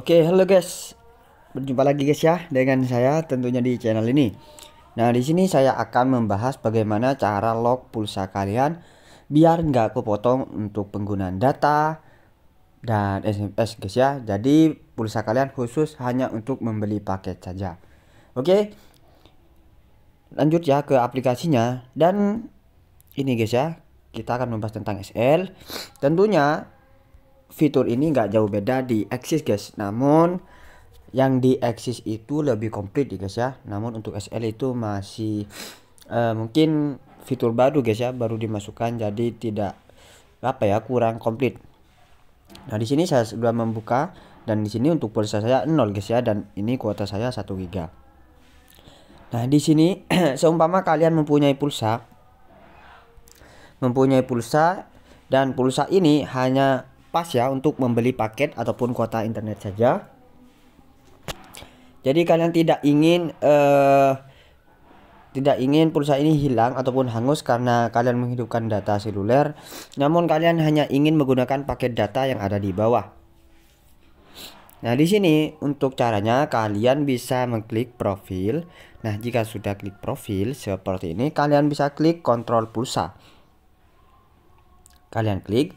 Oke, okay, halo guys. Berjumpa lagi guys ya dengan saya tentunya di channel ini. Nah, di sini saya akan membahas bagaimana cara lock pulsa kalian biar nggak kepotong untuk penggunaan data dan SMS guys ya. Jadi, pulsa kalian khusus hanya untuk membeli paket saja. Oke. Okay. Lanjut ya ke aplikasinya dan ini guys ya, kita akan membahas tentang SL. Tentunya fitur ini nggak jauh beda di Axis guys namun yang di Axis itu lebih komplit ya guys ya namun untuk SL itu masih uh, mungkin fitur baru guys ya baru dimasukkan jadi tidak apa ya kurang komplit nah di sini saya sudah membuka dan di sini untuk pulsa saya 0 guys ya dan ini kuota saya 1 giga nah di sini seumpama kalian mempunyai pulsa mempunyai pulsa dan pulsa ini hanya pas ya untuk membeli paket ataupun kuota internet saja. Jadi kalian tidak ingin uh, tidak ingin pulsa ini hilang ataupun hangus karena kalian menghidupkan data seluler, namun kalian hanya ingin menggunakan paket data yang ada di bawah. Nah, di sini untuk caranya kalian bisa mengklik profil. Nah, jika sudah klik profil seperti ini, kalian bisa klik kontrol pulsa. Kalian klik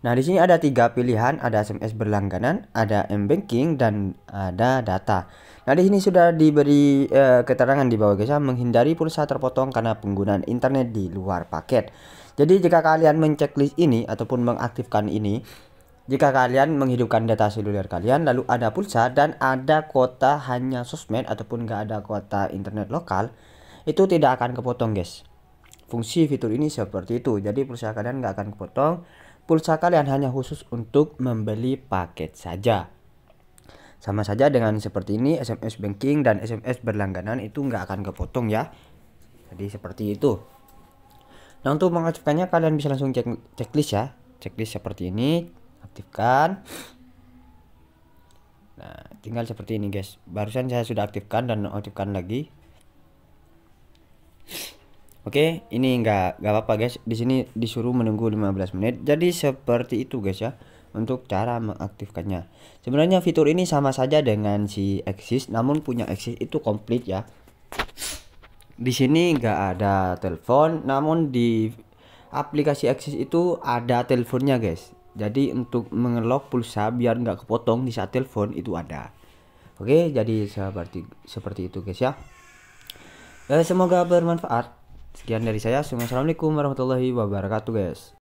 Nah, di sini ada tiga pilihan, ada SMS berlangganan, ada M-Banking, dan ada data. Nah, di sini sudah diberi e, keterangan di bawah guys menghindari pulsa terpotong karena penggunaan internet di luar paket. Jadi, jika kalian menceklis ini ataupun mengaktifkan ini, jika kalian menghidupkan data seluler kalian, lalu ada pulsa dan ada kuota hanya sosmed ataupun nggak ada kuota internet lokal, itu tidak akan kepotong guys. Fungsi fitur ini seperti itu, jadi pulsa kalian nggak akan kepotong pulsa kalian hanya khusus untuk membeli paket saja. Sama saja dengan seperti ini SMS banking dan SMS berlangganan itu nggak akan kepotong ya. Jadi seperti itu. Nah untuk mengaktifkannya kalian bisa langsung cek checklist ya. Checklist seperti ini, aktifkan. Nah tinggal seperti ini guys. Barusan saya sudah aktifkan dan aktifkan lagi. Oke, ini nggak nggak apa-apa guys. Di sini disuruh menunggu 15 menit. Jadi seperti itu guys ya untuk cara mengaktifkannya. Sebenarnya fitur ini sama saja dengan si Axis, namun punya Axis itu komplit ya. Di sini nggak ada telepon, namun di aplikasi Axis itu ada teleponnya guys. Jadi untuk mengelok pulsa biar nggak kepotong di saat telepon itu ada. Oke, jadi seperti seperti itu guys ya. Eh, semoga bermanfaat. Sekian dari saya. Assalamualaikum warahmatullahi wabarakatuh guys.